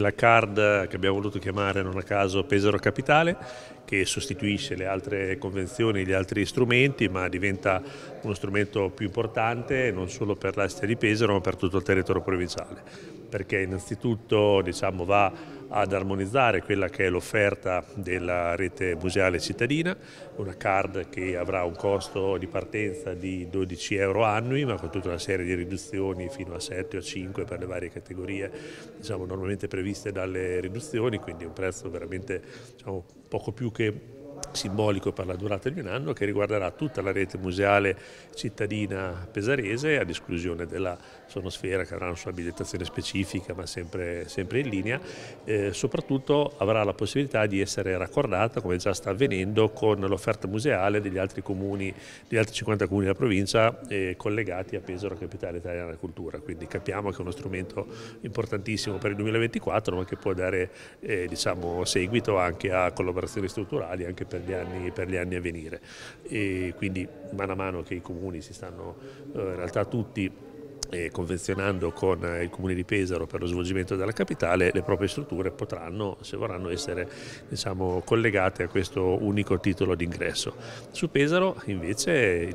La card che abbiamo voluto chiamare non a caso Pesaro Capitale, che sostituisce le altre convenzioni, gli altri strumenti, ma diventa uno strumento più importante non solo per l'Astia di Pesaro ma per tutto il territorio provinciale perché innanzitutto diciamo, va ad armonizzare quella che è l'offerta della rete museale cittadina, una card che avrà un costo di partenza di 12 euro annui ma con tutta una serie di riduzioni fino a 7 o 5 per le varie categorie diciamo, normalmente previste dalle riduzioni, quindi un prezzo veramente diciamo, poco più che simbolico per la durata di un anno che riguarderà tutta la rete museale cittadina pesarese ad esclusione della sonosfera che avrà una sua abilitazione specifica ma sempre, sempre in linea eh, soprattutto avrà la possibilità di essere raccordata come già sta avvenendo con l'offerta museale degli altri comuni degli altri 50 comuni della provincia eh, collegati a Pesaro Capitale Italiana della Cultura quindi capiamo che è uno strumento importantissimo per il 2024 ma che può dare eh, diciamo, seguito anche a collaborazioni strutturali anche per gli anni, per gli anni a venire. E quindi mano a mano che i comuni si stanno, eh, in realtà tutti e convenzionando con eh, il Comune di Pesaro per lo svolgimento della capitale, le proprie strutture potranno, se vorranno, essere diciamo, collegate a questo unico titolo d'ingresso. Su Pesaro invece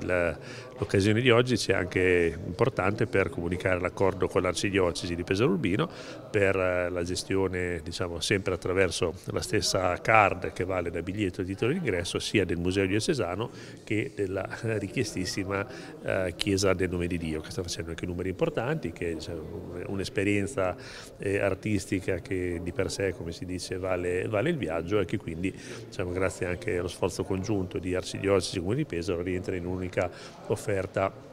l'occasione di oggi c'è anche importante per comunicare l'accordo con l'Arcidiocesi di Pesaro Urbino per eh, la gestione diciamo, sempre attraverso la stessa card che vale da biglietto e titolo d'ingresso sia del Museo diocesano che della eh, richiestissima eh, Chiesa del Nome di Dio che sta facendo anche numeri numeri importanti, che è cioè, un'esperienza eh, artistica che di per sé, come si dice, vale, vale il viaggio e che quindi diciamo, grazie anche allo sforzo congiunto di Arcidiocesi e Comune di Pesaro rientra in un'unica offerta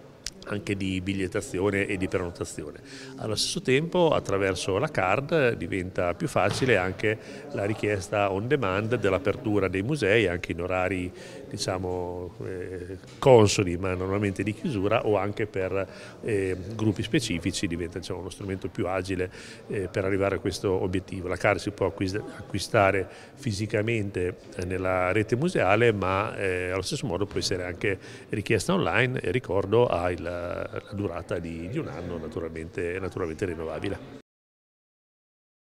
anche di bigliettazione e di prenotazione. Allo stesso tempo attraverso la card diventa più facile anche la richiesta on demand dell'apertura dei musei anche in orari diciamo, eh, consoli ma normalmente di chiusura o anche per eh, gruppi specifici diventa diciamo, uno strumento più agile eh, per arrivare a questo obiettivo. La card si può acquistare fisicamente eh, nella rete museale ma eh, allo stesso modo può essere anche richiesta online e ricordo al la durata di, di un anno naturalmente, naturalmente rinnovabile.